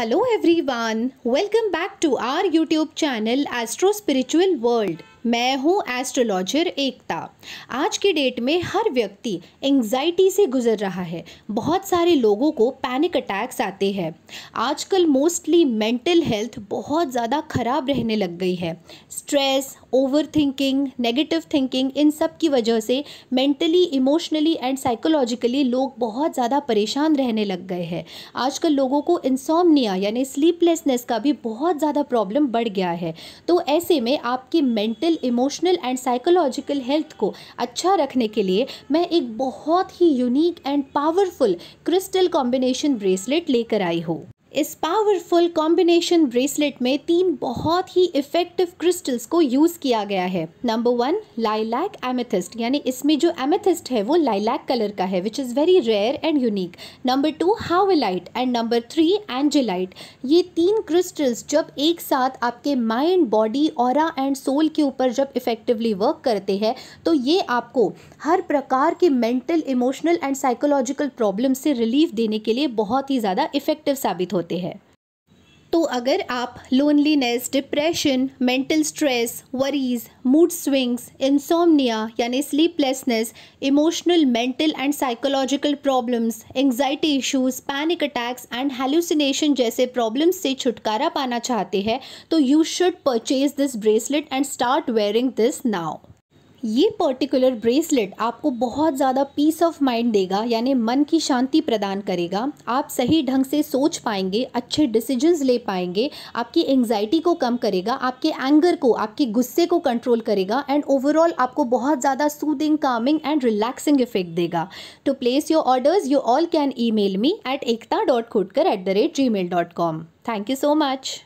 Hello everyone, welcome back to our YouTube channel Astro Spiritual World. मैं हूं astrologer एकता आज के डेट में हर व्यक्ति एंजाइटी से गुजर रहा है बहुत सारे लोगों को पैनिक अटैक्स आते हैं आजकल मोस्टली मेंटल हेल्थ बहुत ज़्यादा ख़राब रहने लग गई है stress over thinking negative thinking इन सब की वजह से मेंटली इमोशनली एंड साइकोलॉजिकली लोग बहुत ज़्यादा परेशान रहने लग गए हैं आजकल लोगों को इंसॉमिया यानी स्लीपलेसनेस का भी बहुत ज़्यादा प्रॉब्लम बढ़ गया है तो ऐसे में आपकी mental mental emotional and psychological health को अच्छा रखने के लिए मैं एक बहुत ही unique and powerful crystal combination bracelet लेकर आई हूँ इस पावरफुल कॉम्बिनेशन ब्रेसलेट में तीन बहुत ही इफ़ेक्टिव क्रिस्टल्स को यूज़ किया गया है नंबर वन लाइलैक एमेथिस्ट यानी इसमें जो एमेथिस्ट है वो लाइलैक कलर का है which is very rare and unique number two howlite and number three angelite ये तीन क्रिस्टल्स जब एक साथ आपके माइंड बॉडी और एंड सोल के ऊपर जब इफ़ेक्टिवली वर्क करते हैं तो ये आपको हर प्रकार के mental emotional and psychological problem से रिलीफ देने के लिए बहुत ही ज़्यादा इफ़ेक्टिव साबित हो होते हैं तो अगर आप loneliness depression mental stress worries mood swings insomnia यानी sleeplessness emotional mental and psychological problems anxiety issues panic attacks and hallucination जैसे प्रॉब्लम्स से छुटकारा पाना चाहते हैं तो you should purchase this bracelet and start wearing this now ये particular bracelet आपको बहुत ज़्यादा पीस ऑफ माइंड देगा यानी मन की शांति प्रदान करेगा आप सही ढंग से सोच पाएंगे अच्छे डिसीजंस ले पाएंगे आपकी एंजाइटी को कम करेगा आपके एंगर को आपके गुस्से को कंट्रोल करेगा एंड ओवरऑल आपको बहुत ज़्यादा soothing calming and relaxing effect देगा to place your orders you all can email me at Ekta dot at the rate gmail dot com thank you so much